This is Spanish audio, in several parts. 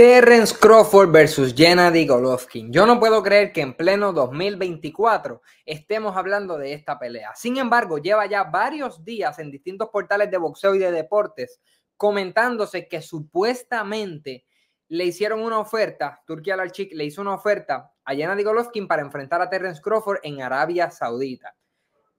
Terrence Crawford versus Gennady Golovkin. Yo no puedo creer que en pleno 2024 estemos hablando de esta pelea. Sin embargo, lleva ya varios días en distintos portales de boxeo y de deportes comentándose que supuestamente le hicieron una oferta, Turquía Larchik le hizo una oferta a Gennady Golovkin para enfrentar a Terrence Crawford en Arabia Saudita.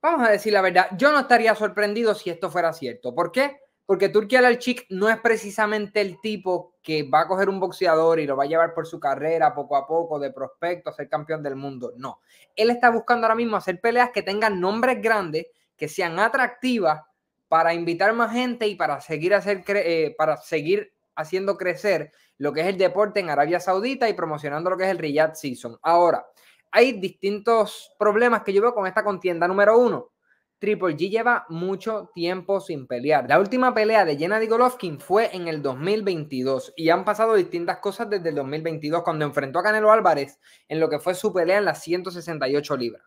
Vamos a decir la verdad, yo no estaría sorprendido si esto fuera cierto. ¿Por qué? Porque al Alchik no es precisamente el tipo que va a coger un boxeador y lo va a llevar por su carrera poco a poco, de prospecto, a ser campeón del mundo. No. Él está buscando ahora mismo hacer peleas que tengan nombres grandes, que sean atractivas para invitar más gente y para seguir, hacer eh, para seguir haciendo crecer lo que es el deporte en Arabia Saudita y promocionando lo que es el Riyadh Season. Ahora, hay distintos problemas que yo veo con esta contienda. Número uno, Triple G lleva mucho tiempo sin pelear. La última pelea de Gennady Golovkin fue en el 2022 y han pasado distintas cosas desde el 2022 cuando enfrentó a Canelo Álvarez en lo que fue su pelea en las 168 libras.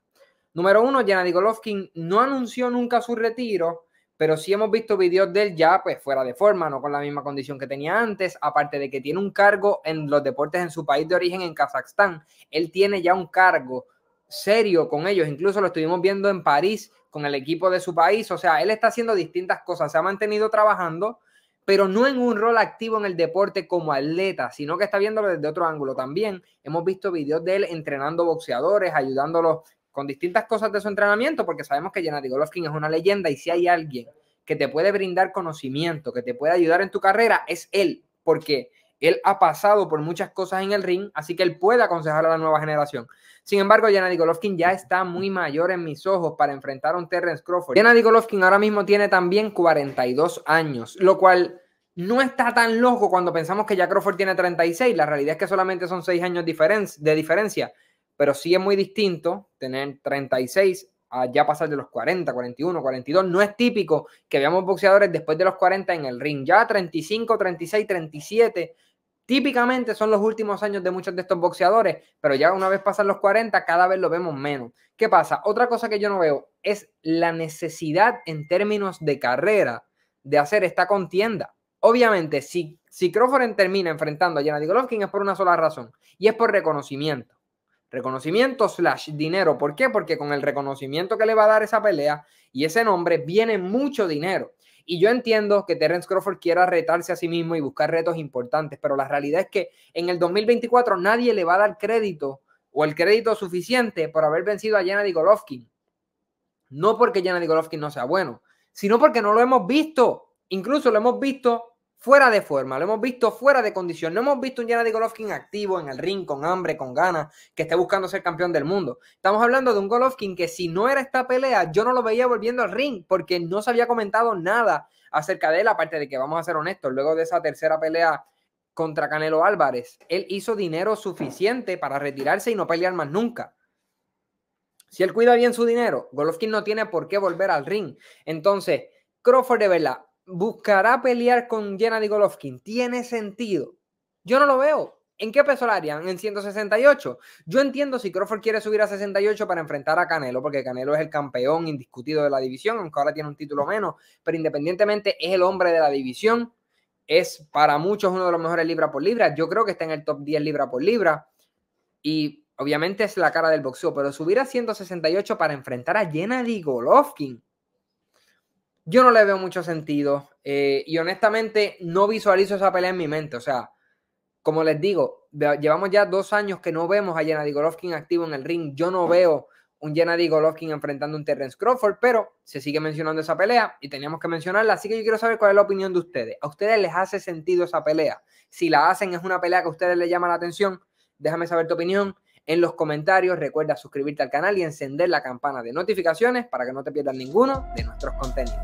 Número uno, Gennady Golovkin no anunció nunca su retiro, pero sí hemos visto videos de él ya pues fuera de forma, no con la misma condición que tenía antes, aparte de que tiene un cargo en los deportes en su país de origen, en Kazajstán. Él tiene ya un cargo serio con ellos. Incluso lo estuvimos viendo en París con el equipo de su país. O sea, él está haciendo distintas cosas. Se ha mantenido trabajando, pero no en un rol activo en el deporte como atleta, sino que está viéndolo desde otro ángulo también. Hemos visto videos de él entrenando boxeadores, ayudándolos con distintas cosas de su entrenamiento, porque sabemos que Gennady Golovkin es una leyenda y si hay alguien que te puede brindar conocimiento, que te puede ayudar en tu carrera, es él, porque él ha pasado por muchas cosas en el ring, así que él puede aconsejar a la nueva generación. Sin embargo, Yannick Golovkin ya está muy mayor en mis ojos para enfrentar a un Terrence Crawford. Yannick Golovkin ahora mismo tiene también 42 años, lo cual no está tan loco cuando pensamos que ya Crawford tiene 36. La realidad es que solamente son 6 años de diferencia, pero sí es muy distinto tener 36 a ya pasar de los 40, 41, 42. No es típico que veamos boxeadores después de los 40 en el ring. Ya 35, 36, 37 Típicamente son los últimos años de muchos de estos boxeadores, pero ya una vez pasan los 40, cada vez lo vemos menos. ¿Qué pasa? Otra cosa que yo no veo es la necesidad en términos de carrera de hacer esta contienda. Obviamente, si, si Crawford termina enfrentando a Gennady Golovkin es por una sola razón, y es por reconocimiento. Reconocimiento slash dinero. ¿Por qué? Porque con el reconocimiento que le va a dar esa pelea y ese nombre viene mucho dinero. Y yo entiendo que Terence Crawford quiera retarse a sí mismo y buscar retos importantes, pero la realidad es que en el 2024 nadie le va a dar crédito o el crédito suficiente por haber vencido a Gennady Golovkin. No porque Gennady Golovkin no sea bueno, sino porque no lo hemos visto. Incluso lo hemos visto fuera de forma, lo hemos visto fuera de condición. No hemos visto un Gennady Golovkin activo en el ring, con hambre, con ganas, que esté buscando ser campeón del mundo. Estamos hablando de un Golovkin que si no era esta pelea, yo no lo veía volviendo al ring porque no se había comentado nada acerca de él, aparte de que vamos a ser honestos, luego de esa tercera pelea contra Canelo Álvarez, él hizo dinero suficiente para retirarse y no pelear más nunca. Si él cuida bien su dinero, Golovkin no tiene por qué volver al ring. Entonces, Crawford de verdad buscará pelear con Gennady Golovkin. Tiene sentido. Yo no lo veo. ¿En qué peso la harían? ¿En 168? Yo entiendo si Crawford quiere subir a 68 para enfrentar a Canelo, porque Canelo es el campeón indiscutido de la división, aunque ahora tiene un título menos, pero independientemente es el hombre de la división. Es para muchos uno de los mejores libra por libra. Yo creo que está en el top 10 libra por libra. Y obviamente es la cara del boxeo, pero subir a 168 para enfrentar a Gennady Golovkin yo no le veo mucho sentido. Eh, y honestamente, no visualizo esa pelea en mi mente. O sea, como les digo, llevamos ya dos años que no vemos a Gennady Golovkin activo en el ring. Yo no veo un Gennady Golovkin enfrentando a un Terrence Crawford, pero se sigue mencionando esa pelea y teníamos que mencionarla. Así que yo quiero saber cuál es la opinión de ustedes. ¿A ustedes les hace sentido esa pelea? Si la hacen, es una pelea que a ustedes les llama la atención. Déjame saber tu opinión en los comentarios. Recuerda suscribirte al canal y encender la campana de notificaciones para que no te pierdas ninguno de nuestros contenidos.